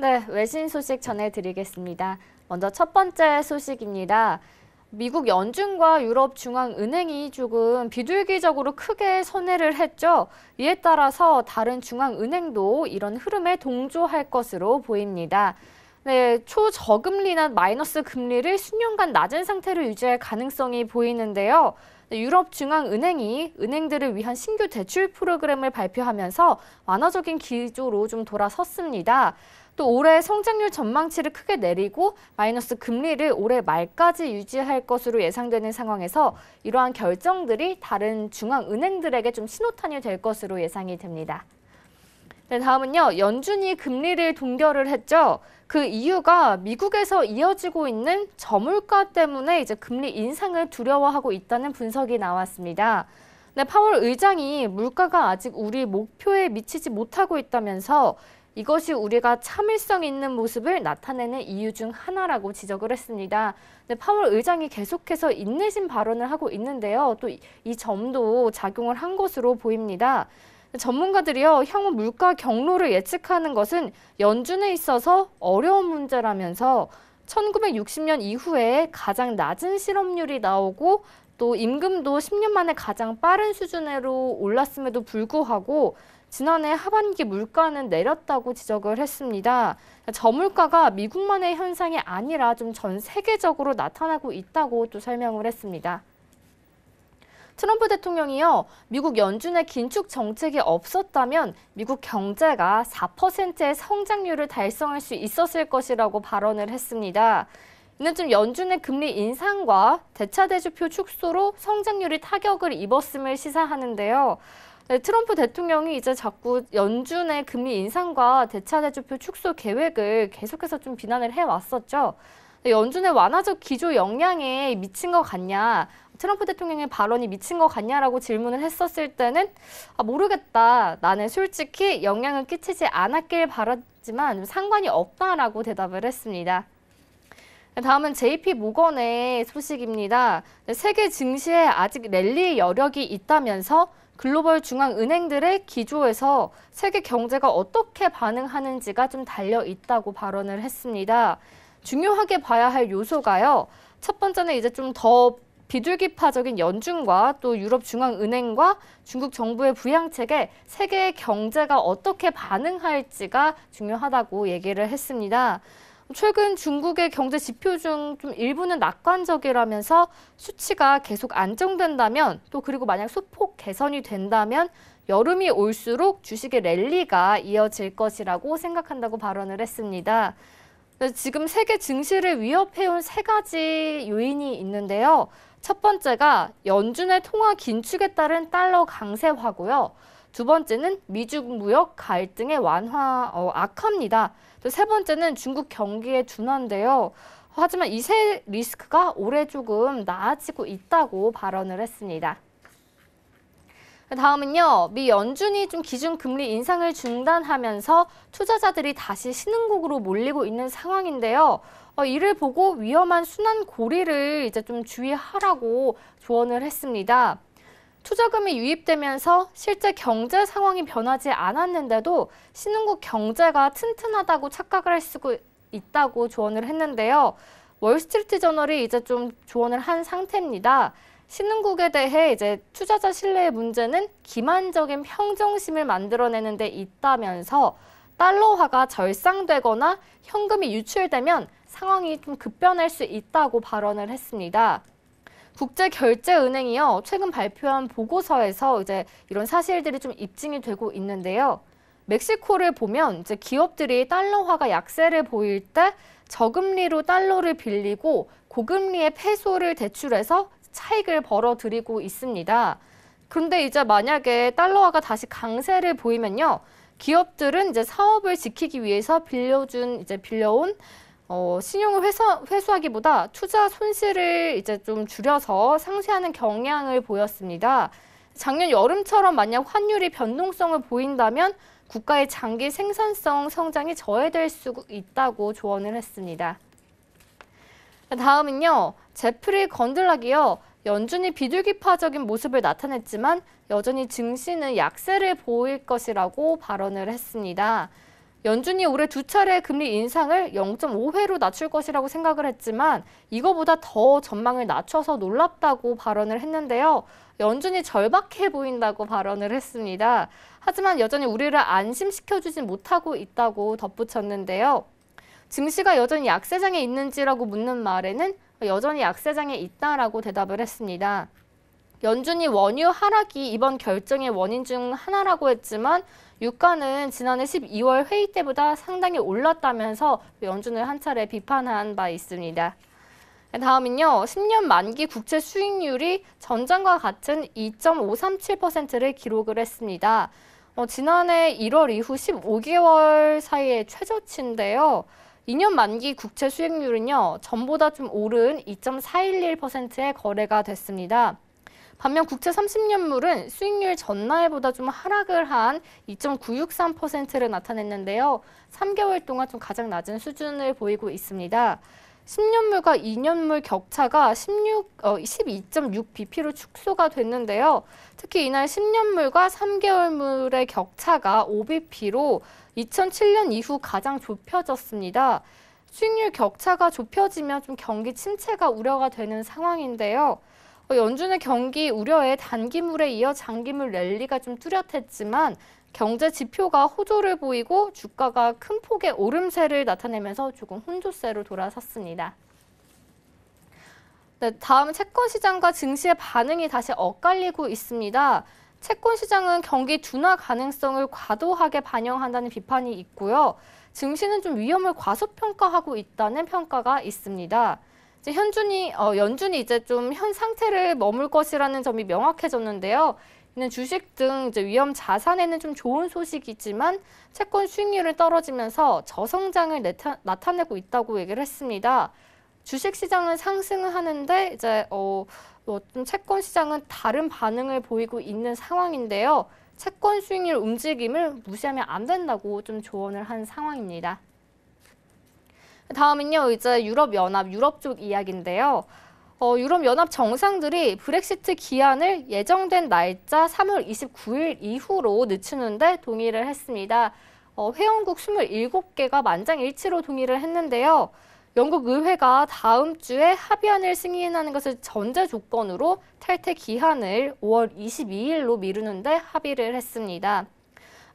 네, 외신 소식 전해드리겠습니다. 먼저 첫 번째 소식입니다. 미국 연준과 유럽 중앙은행이 조금 비둘기적으로 크게 선회를 했죠. 이에 따라서 다른 중앙은행도 이런 흐름에 동조할 것으로 보입니다. 네, 초저금리나 마이너스 금리를 수년간 낮은 상태로 유지할 가능성이 보이는데요. 네, 유럽 중앙은행이 은행들을 위한 신규 대출 프로그램을 발표하면서 완화적인 기조로 좀 돌아섰습니다. 또 올해 성장률 전망치를 크게 내리고 마이너스 금리를 올해 말까지 유지할 것으로 예상되는 상황에서 이러한 결정들이 다른 중앙은행들에게 좀 신호탄이 될 것으로 예상이 됩니다. 네, 다음은요. 연준이 금리를 동결을 했죠. 그 이유가 미국에서 이어지고 있는 저물가 때문에 이제 금리 인상을 두려워하고 있다는 분석이 나왔습니다. 네, 파월 의장이 물가가 아직 우리 목표에 미치지 못하고 있다면서 이것이 우리가 참을성 있는 모습을 나타내는 이유 중 하나라고 지적을 했습니다. 파월 의장이 계속해서 인내심 발언을 하고 있는데요. 또 이 점도 작용을 한 것으로 보입니다. 전문가들이요, 향후 물가 경로를 예측하는 것은 연준에 있어서 어려운 문제라면서 1960년 이후에 가장 낮은 실업률이 나오고 또 임금도 10년 만에 가장 빠른 수준으로 올랐음에도 불구하고 지난해 하반기 물가는 내렸다고 지적을 했습니다. 저물가가 미국만의 현상이 아니라 좀 전 세계적으로 나타나고 있다고 또 설명을 했습니다. 트럼프 대통령이요, 미국 연준의 긴축 정책이 없었다면 미국 경제가 4%의 성장률을 달성할 수 있었을 것이라고 발언을 했습니다. 이는 좀 연준의 금리 인상과 대차 대주표 축소로 성장률이 타격을 입었음을 시사하는데요. 네, 트럼프 대통령이 이제 자꾸 연준의 금리 인상과 대차대조표 축소 계획을 계속해서 좀 비난을 해왔었죠. 네, 연준의 완화적 기조 영향에 미친 것 같냐, 트럼프 대통령의 발언이 미친 것 같냐라고 질문을 했었을 때는 아, 모르겠다. 나는 솔직히 영향을 끼치지 않았길 바랐지만 상관이 없다라고 대답을 했습니다. 네, 다음은 JP 모건의 소식입니다. 세계 증시에 아직 랠리 여력이 있다면서 글로벌 중앙은행들의 기조에서 세계 경제가 어떻게 반응하는지가 좀 달려 있다고 발언을 했습니다. 중요하게 봐야 할 요소가요. 첫 번째는 이제 좀 더 비둘기파적인 연준과 또 유럽 중앙은행과 중국 정부의 부양책에 세계 경제가 어떻게 반응할지가 중요하다고 얘기를 했습니다. 최근 중국의 경제 지표 중좀 일부는 낙관적이라면서 수치가 계속 안정된다면 또 그리고 만약 소폭 개선이 된다면 여름이 올수록 주식의 랠리가 이어질 것이라고 생각한다고 발언을 했습니다. 네, 지금 세계 증시를 위협해온 세 가지 요인이 있는데요. 첫 번째가 연준의 통화 긴축에 따른 달러 강세화고요. 두 번째는 미중 무역 갈등의 완화 어, 악화입니다. 또 세 번째는 중국 경기의 둔화인데요. 하지만 이 세 리스크가 올해 조금 나아지고 있다고 발언을 했습니다. 다음은요. 미 연준이 좀 기준 금리 인상을 중단하면서 투자자들이 다시 신흥국으로 몰리고 있는 상황인데요. 어, 이를 보고 위험한 순환 고리를 이제 좀 주의하라고 조언을 했습니다. 투자금이 유입되면서 실제 경제 상황이 변하지 않았는데도 신흥국 경제가 튼튼하다고 착각을 할 수 있다고 조언을 했는데요. 월스트리트 저널이 이제 좀 조언을 한 상태입니다. 신흥국에 대해 이제 투자자 신뢰의 문제는 기만적인 평정심을 만들어내는 데 있다면서 달러화가 절상되거나 현금이 유출되면 상황이 좀 급변할 수 있다고 발언을 했습니다. 국제결제은행이요. 최근 발표한 보고서에서 이제 이런 사실들이 좀 입증이 되고 있는데요. 멕시코를 보면 이제 기업들이 달러화가 약세를 보일 때 저금리로 달러를 빌리고 고금리의 페소를 대출해서 차익을 벌어들이고 있습니다. 근데 이제 만약에 달러화가 다시 강세를 보이면요. 기업들은 이제 사업을 지키기 위해서 빌려준 이제 빌려온 어, 신용을 회사, 회수하기보다 투자 손실을 이제 좀 줄여서 상쇄하는 경향을 보였습니다. 작년 여름처럼 만약 환율이 변동성을 보인다면 국가의 장기 생산성 성장이 저해될 수 있다고 조언을 했습니다. 다음은요. 제프리 건들락이요. 연준이 비둘기파적인 모습을 나타냈지만 여전히 증시는 약세를 보일 것이라고 발언을 했습니다. 연준이 올해 두 차례 금리 인상을 0.5회로 낮출 것이라고 생각을 했지만 이거보다 더 전망을 낮춰서 놀랍다고 발언을 했는데요. 연준이 절박해 보인다고 발언을 했습니다. 하지만 여전히 우리를 안심시켜주진 못하고 있다고 덧붙였는데요. 증시가 여전히 약세장에 있는지라고 묻는 말에는 여전히 약세장에 있다라고 대답을 했습니다. 연준이 원유 하락이 이번 결정의 원인 중 하나라고 했지만 유가는 지난해 12월 회의 때보다 상당히 올랐다면서 연준을 한 차례 비판한 바 있습니다. 다음은요. 10년 만기 국채 수익률이 전장과 같은 2.537%를 기록을 했습니다. 어, 지난해 1월 이후 15개월 사이의 최저치인데요. 2년 만기 국채 수익률은요. 전보다 좀 오른 2.411%에 거래가 됐습니다. 반면 국채 30년물은 수익률 전날보다 좀 하락을 한 2.963%를 나타냈는데요. 3개월 동안 좀 가장 낮은 수준을 보이고 있습니다. 10년물과 2년물 격차가 16, 어, 12.6bp로 축소가 됐는데요. 특히 이날 10년물과 3개월물의 격차가 5bp로 2007년 이후 가장 좁혀졌습니다. 수익률 격차가 좁혀지면 좀 경기 침체가 우려가 되는 상황인데요. 어, 연준의 경기 우려에 단기물에 이어 장기물 랠리가 좀 뚜렷했지만 경제 지표가 호조를 보이고 주가가 큰 폭의 오름세를 나타내면서 조금 혼조세로 돌아섰습니다. 네, 다음 채권 시장과 증시의 반응이 다시 엇갈리고 있습니다. 채권 시장은 경기 둔화 가능성을 과도하게 반영한다는 비판이 있고요. 증시는 좀 위험을 과소평가하고 있다는 평가가 있습니다. 이제 현준이 어, 연준이 이제 좀 현 상태를 머물 것이라는 점이 명확해졌는데요. 이는 주식 등 이제 위험 자산에는 좀 좋은 소식이지만 채권 수익률은 떨어지면서 저성장을 나타, 나타내고 있다고 얘기를 했습니다. 주식 시장은 상승을 하는데 이제 어, 뭐 어떤 채권 시장은 다른 반응을 보이고 있는 상황인데요. 채권 수익률 움직임을 무시하면 안 된다고 좀 조언을 한 상황입니다. 다음은요, 이제 유럽연합, 유럽 쪽 이야기인데요. 어, 유럽연합 정상들이 브렉시트 기한을 예정된 날짜 3월 29일 이후로 늦추는데 동의를 했습니다. 어, 회원국 27개가 만장일치로 동의를 했는데요. 영국 의회가 다음 주에 합의안을 승인하는 것을 전제 조건으로 탈퇴 기한을 5월 22일로 미루는데 합의를 했습니다.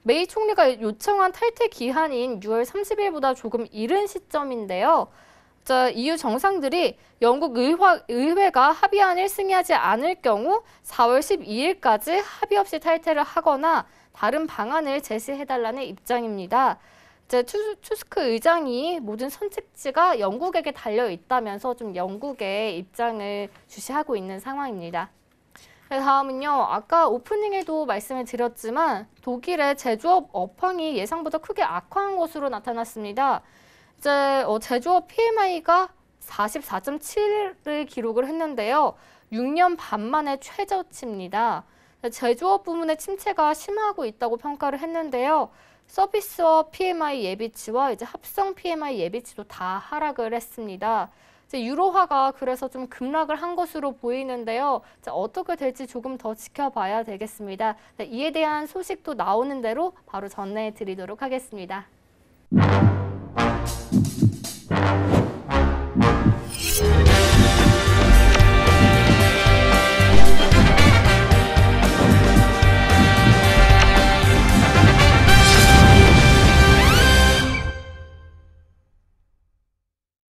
메이 총리가 요청한 탈퇴 기한인 6월 30일보다 조금 이른 시점인데요. 자, EU 정상들이 영국 의화, 의회가 합의안을 승인하지 않을 경우 4월 12일까지 합의 없이 탈퇴를 하거나 다른 방안을 제시해달라는 입장입니다. 제 투스크 의장이 모든 선택지가 영국에게 달려 있다면서 좀 영국의 입장을 주시하고 있는 상황입니다. 네, 다음은요. 아까 오프닝에도 말씀을 드렸지만 독일의 제조업 업황이 예상보다 크게 악화한 것으로 나타났습니다. 이제 어, 제조업 PMI가 44.7을 기록을 했는데요. 6년 반 만에 최저치입니다. 네, 제조업 부문의 침체가 심화하고 있다고 평가를 했는데요. 서비스업 PMI 예비치와 이제 합성 PMI 예비치도 다 하락을 했습니다. 유로화가 그래서 좀 급락을 한 것으로 보이는데요. 어떻게 될지 조금 더 지켜봐야 되겠습니다. 네, 이에 대한 소식도 나오는 대로 바로 전해 드리도록 하겠습니다.